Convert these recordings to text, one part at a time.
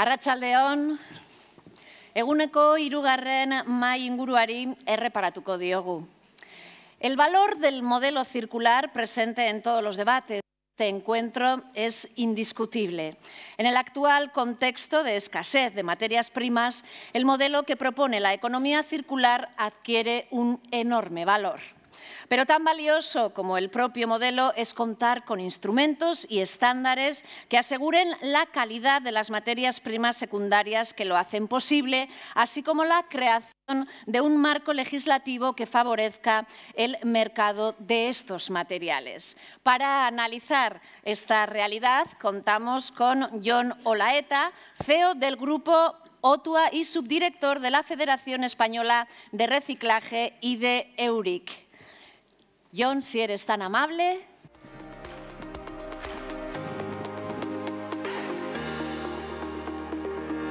Arratsaldeon, eguneko mai inguruari diogu. El valor del modelo circular presente en todos los debates de este encuentro es indiscutible. En el actual contexto de escasez de materias primas, el modelo que propone la economía circular adquiere un enorme valor. Pero tan valioso como el propio modelo es contar con instrumentos y estándares que aseguren la calidad de las materias primas secundarias que lo hacen posible, así como la creación de un marco legislativo que favorezca el mercado de estos materiales. Para analizar esta realidad contamos con John Olaeta, CEO del grupo Otua y subdirector de la Federación Española de Reciclaje y de Euric. John, si eres tan amable.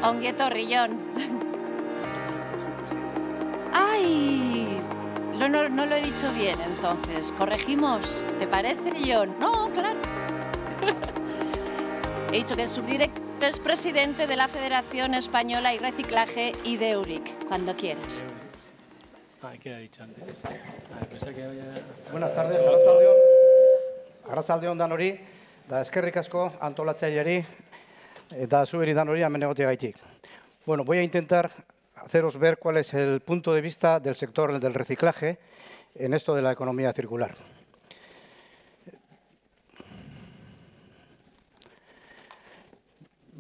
Onguieto Rillón. ¡Ay! No, lo he dicho bien, entonces. Corregimos. ¿Te parece, John? No, claro. he dicho que el subdirector es presidente de la Federación Española y Reciclaje y de URIC. Cuando quieras. Ah, ¿qué ha dicho antes? Ah, Buenas tardes, arratzaldeon. Arratzaldeon dan hori, da eskerrik asko antolatzaileri, da zueri dan hori hemen gaitik. Bueno, voy a intentar haceros ver cuál es el punto de vista del sector del reciclaje en esto de la economía circular.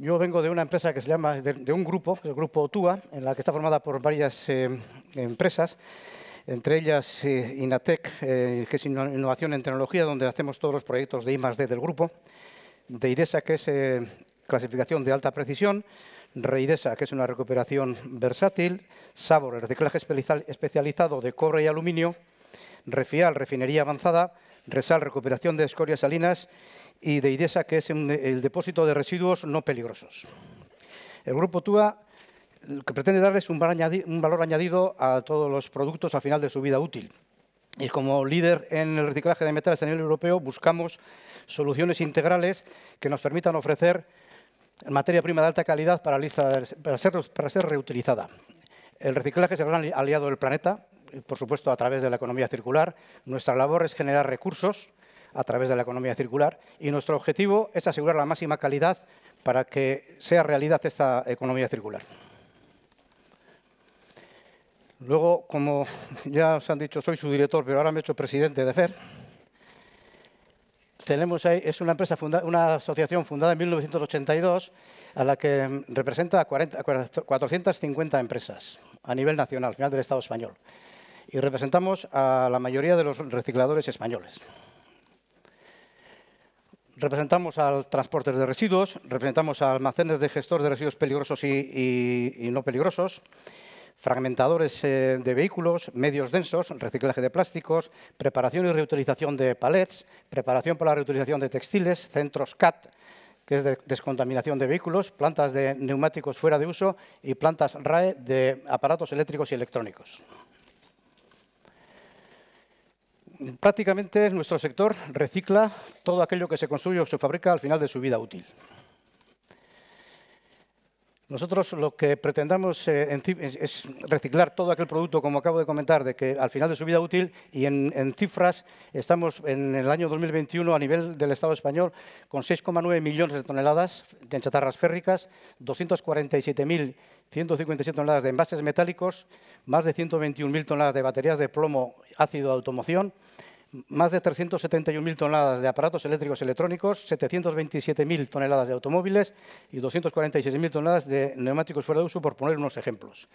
yo vengo de una empresa que se llama, de, un grupo, el grupo OTUA, en la que está formada por varias eh, empresas, entre ellas eh, INATEC, eh, que es Innovación en Tecnología, donde hacemos todos los proyectos de I del grupo, de IDESA, que es clasificación de alta precisión, Reidesa, que es una recuperación versátil, Sabor, el reciclaje especializado de cobre y aluminio, Refial, refinería avanzada, Resal, recuperación de escorias salinas y de IDESA, que es el depósito de residuos no peligrosos. El grupo TUA que pretende darles un valor añadido a todos los productos al final de su vida útil. Y como líder en el reciclaje de metales a nivel europeo, buscamos soluciones integrales que nos permitan ofrecer materia prima de alta calidad para, ser, para ser reutilizada. El reciclaje es el gran aliado del planeta, por supuesto a través de la economía circular. Nuestra labor es generar recursos a través de la economía circular y nuestro objetivo es asegurar la máxima calidad para que sea realidad esta economía circular. Luego, como ya os han dicho, soy su director, pero ahora me he hecho presidente de FER. Tenemos es una, empresa una asociación fundada en 1982 a la que representa a 450 empresas a nivel nacional, al final del Estado español. Y representamos a la mayoría de los recicladores españoles representamos al transporte de residuos, representamos a almacenes de gestor de residuos peligrosos y, no peligrosos, fragmentadores eh, de vehículos, medios densos, reciclaje de plásticos, preparación y reutilización de palets, preparación para la reutilización de textiles, centros CAT, que es de descontaminación de vehículos, plantas de neumáticos fuera de uso y plantas RAE de aparatos eléctricos y electrónicos prácticamente nuestro sector recicla todo aquello que se construye o se fabrica al final de su vida útil. Nosotros lo que pretendamos eh, es reciclar todo aquel producto, como acabo de comentar, de que al final de su vida útil y en, cifras estamos en el año 2021 a nivel del Estado español con 6,9 millones de toneladas de chatarras férricas, 247.157 toneladas de envases metálicos, más de 121.000 toneladas de baterías de plomo ácido de automoción, más de 371.000 toneladas de aparatos eléctricos y electrónicos, 727.000 toneladas de automóviles y 246.000 toneladas de neumáticos fuera de uso, por poner unos ejemplos.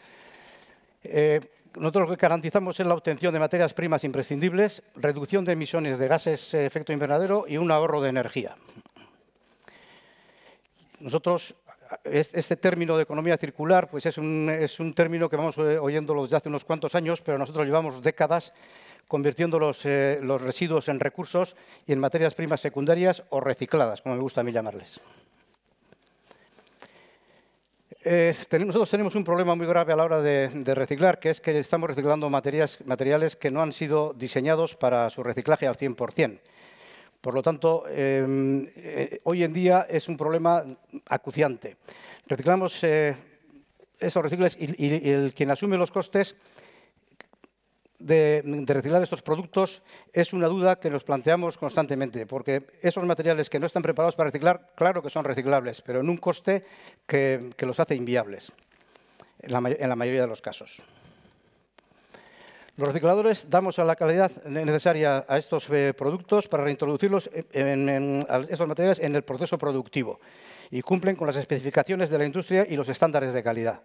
Eh, nosotros lo que garantizamos es la obtención de materias primas imprescindibles, reducción de emisiones de gases efecto invernadero y un ahorro de energía. Nosotros, este término de economía circular, pues es un término que vamos eh, oyéndolo desde hace unos cuantos años, pero nosotros llevamos décadas convirtiendo eh, los, residuos en recursos y en materias primas secundarias o recicladas, como me gusta a mí llamarles. Eh, nosotros tenemos un problema muy grave a la hora de, reciclar, que es que estamos reciclando materiales que no han sido diseñados para su reciclaje al 100%. Por lo tanto, em, eh, hoy en día es un problema acuciante. Reciclamos esos recicles y, el, quien asume los costes de, reciclar estos productos es una duda que nos planteamos constantemente, porque esos materiales que no están preparados para reciclar, claro que son reciclables, pero en un coste que, los hace inviables en la mayoría de los casos. Los recicladores damos la calidad necesaria a estos eh, productos para reintroducirlos en, materiales en el proceso productivo y cumplen con las especificaciones de la industria y los estándares de calidad.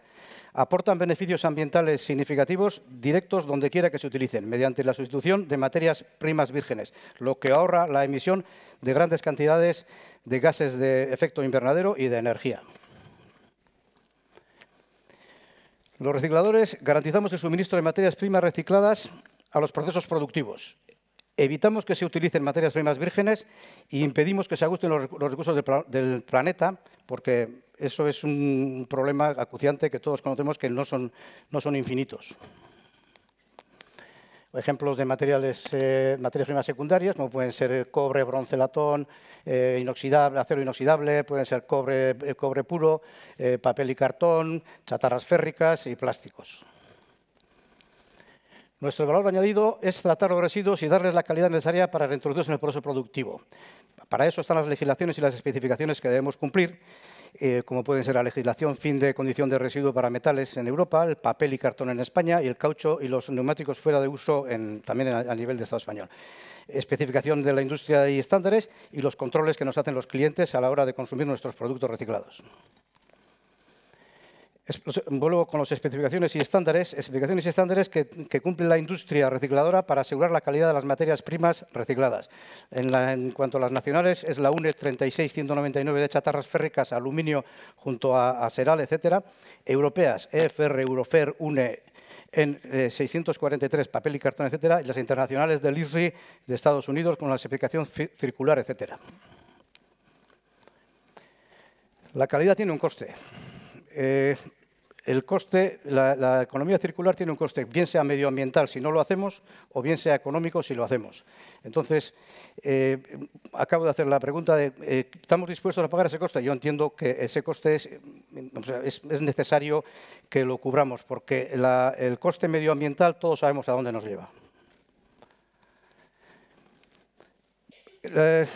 Aportan beneficios ambientales significativos directos donde quiera que se utilicen, mediante la sustitución de materias primas vírgenes, lo que ahorra la emisión de grandes cantidades de gases de efecto invernadero y de energía. Los recicladores garantizamos el suministro de materias primas recicladas a los procesos productivos. Evitamos que se utilicen materias primas vírgenes e impedimos que se ajusten los, recursos del, planeta, porque eso es un problema acuciante que todos conocemos que no son infinitos. Ejemplos de materiales, eh, materias primas secundarias, como pueden ser cobre, bronce, latón, eh, inoxidable, acero inoxidable, pueden ser cobre, eh, cobre puro, papel y cartón, chatarras férricas y plásticos. Nuestro valor añadido es tratar los residuos y darles la calidad necesaria para reintroducirse en el proceso productivo. Para eso están las legislaciones y las especificaciones que debemos cumplir eh, como pueden ser la legislación fin de condición de residuo para metales en Europa, el papel y cartón en España y el caucho y los neumáticos fuera de uso también a nivel de Estado español especificación de la industria y estándares y los controles que nos hacen los clientes a la hora de consumir nuestros productos reciclados. Vuelvo con las especificaciones y estándares, especificaciones y estándares que, cumple la industria recicladora para asegurar la calidad de las materias primas recicladas. En, cuanto a las nacionales, es la UNE 36199 de chatarras férricas, aluminio junto a, Seral, etc. Europeas, EFR, Eurofer, UNE, en 643 eh, papel y cartón, etcétera, y las internacionales del ISRI de Estados Unidos con la especificación circular, etcétera. La calidad tiene un coste. Eh, el coste, la, economía circular tiene un coste, bien sea medioambiental si no lo hacemos, o bien sea económico si lo hacemos. Entonces, eh, acabo de hacer la pregunta de, eh, ¿estamos dispuestos a pagar ese coste? Yo entiendo que ese coste es, necesario que lo cubramos, porque el coste medioambiental todos sabemos a dónde nos lleva. Eh,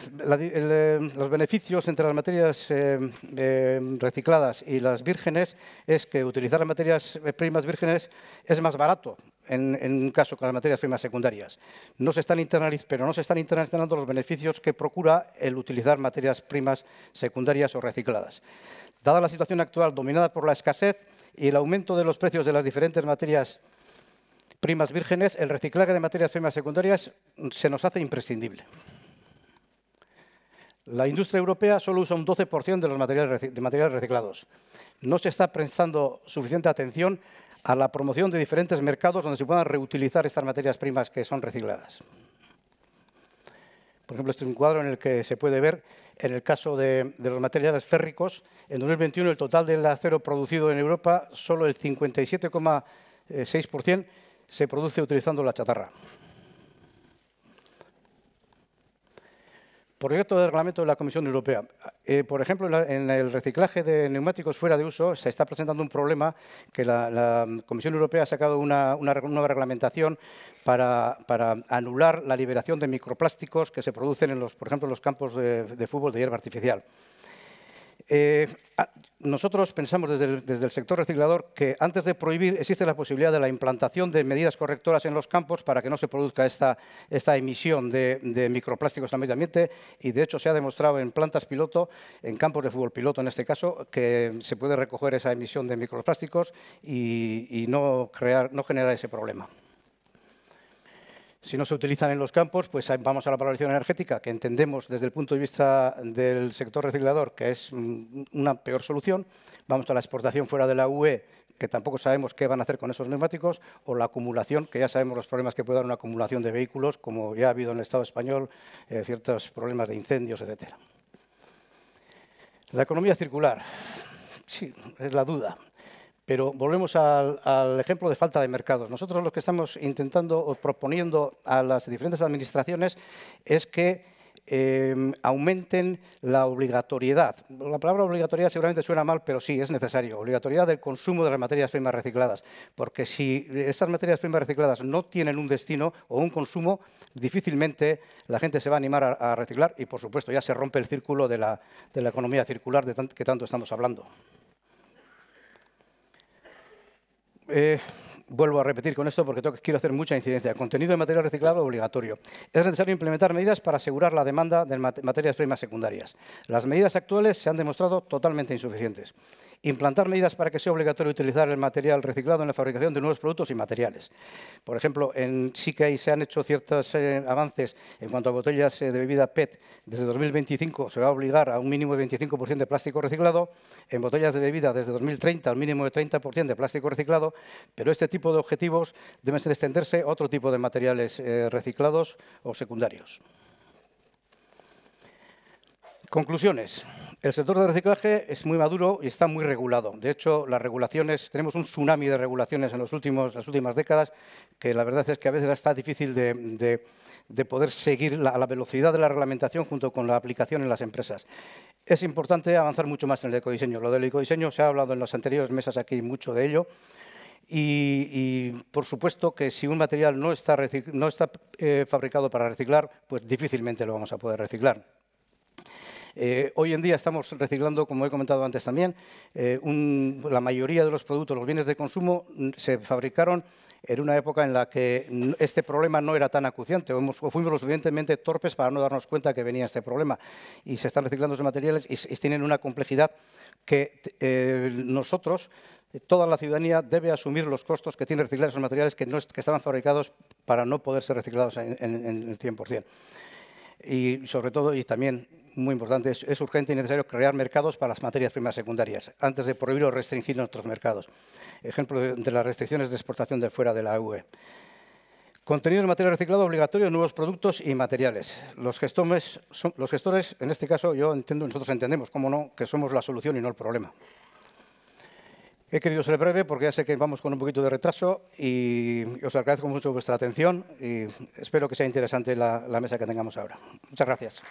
los beneficios entre las materias eh, eh, recicladas y las vírgenes es que utilizar las materias primas vírgenes es más barato en, un caso con las materias primas secundarias. No se están pero no se están internalizando los beneficios que procura el utilizar materias primas secundarias o recicladas. Dada la situación actual dominada por la escasez y el aumento de los precios de las diferentes materias primas vírgenes, el reciclaje de materias primas secundarias se nos hace imprescindible. La industria europea solo usa un 12% de los materiales, de materiales reciclados. No se está prestando suficiente atención a la promoción de diferentes mercados donde se puedan reutilizar estas materias primas que son recicladas. Por ejemplo, este es un cuadro en el que se puede ver, en el caso de, de los materiales férricos, en 2021 el total del acero producido en Europa, solo el 57,6% se produce utilizando la chatarra. Proyecto de reglamento de la Comisión Europea. Eh, por ejemplo, en el reciclaje de neumáticos fuera de uso se está presentando un problema que la, Comisión Europea ha sacado una, nueva reglamentación para, anular la liberación de microplásticos que se producen en los, por ejemplo, en los campos de fútbol de hierba artificial. Eh, ah, nosotros pensamos desde el, sector reciclador que antes de prohibir existe la posibilidad de la implantación de medidas correctoras en los campos para que no se produzca esta, emisión de, de, microplásticos el medio ambiente y de hecho se ha demostrado en plantas piloto, en campos de fútbol piloto en este caso, que se puede recoger esa emisión de microplásticos y, no, crear, no generar ese problema. Si no se utilizan en los campos, pues vamos a la valoración energética, que entendemos desde el punto de vista del sector reciclador que es mm, una peor solución. Vamos a la exportación fuera de la UE, que tampoco sabemos qué van a hacer con esos neumáticos, o la acumulación, que ya sabemos los problemas que puede dar una acumulación de vehículos, como ya ha habido en el Estado español, eh, ciertos problemas de incendios, etc. La economía circular, sí, es la duda. Pero volvemos al, ejemplo de falta de mercados. Nosotros lo que estamos intentando o proponiendo a las diferentes administraciones es que eh, aumenten la obligatoriedad. La palabra obligatoriedad seguramente suena mal, pero sí, es necesario. Obligatoriedad del consumo de las materias primas recicladas. Porque si esas materias primas recicladas no tienen un destino o un consumo, difícilmente la gente se va a animar a, reciclar y, por supuesto, ya se rompe el círculo de la, economía circular de que tanto estamos hablando. Eh, vuelvo a repetir con esto porque quiero hacer mucha incidencia. Contenido de material reciclado obligatorio. Es necesario implementar medidas para asegurar la demanda de materias primas secundarias. Las medidas actuales se han demostrado totalmente insuficientes. Implantar medidas para que sea obligatorio utilizar el material reciclado en la fabricación de nuevos productos y materiales. Por ejemplo, en, sí se han hecho ciertos eh, avances en cuanto a botellas eh, de bebida PET. Desde 2025 se va a obligar a un mínimo de 25% de plástico reciclado. En botellas de bebida desde 2030 al mínimo de 30% de plástico reciclado. Pero este tipo de objetivos deben extenderse a otro tipo de materiales eh, reciclados o secundarios. Conclusiones. El sector de reciclaje es muy maduro y está muy regulado. De hecho, las regulaciones, tenemos un tsunami de regulaciones en las últimas décadas que la verdad es que a veces está difícil de, poder seguir la, la velocidad de la reglamentación junto con la aplicación en las empresas. Es importante avanzar mucho más en el ecodiseño. Lo del ecodiseño se ha hablado en las anteriores mesas aquí mucho de ello. Y, por supuesto que si un material no está, eh, fabricado para reciclar, pues difícilmente lo vamos a poder reciclar. Eh, hoy en día estamos reciclando, como he comentado antes también, eh, la mayoría de los productos, los bienes de consumo, mm, se fabricaron en una época en la que este problema no era tan acuciante o, fuimos lo suficientemente torpes para no darnos cuenta que venía este problema. Y se están reciclando esos materiales y, tienen una complejidad que eh, nosotros, toda la ciudadanía, debe asumir los costos que tiene reciclar esos materiales que, no, estaban fabricados para no poder ser reciclados en el 100% y sobre todo, y también muy importante, es, urgente y necesario crear mercados para las materias primas secundarias, antes de prohibir o restringir nuestros mercados. Ejemplo de las restricciones de exportación de fuera de la UE. Contenido de material reciclado obligatorio, nuevos productos y materiales. Los gestores, son, los gestores, en este caso, yo entiendo, nosotros entendemos, cómo no, que somos la solución y no el problema. He querido ser breve porque ya sé que vamos con un poquito de retraso y os agradezco mucho vuestra atención y espero que sea interesante la, mesa que tengamos ahora. Muchas gracias.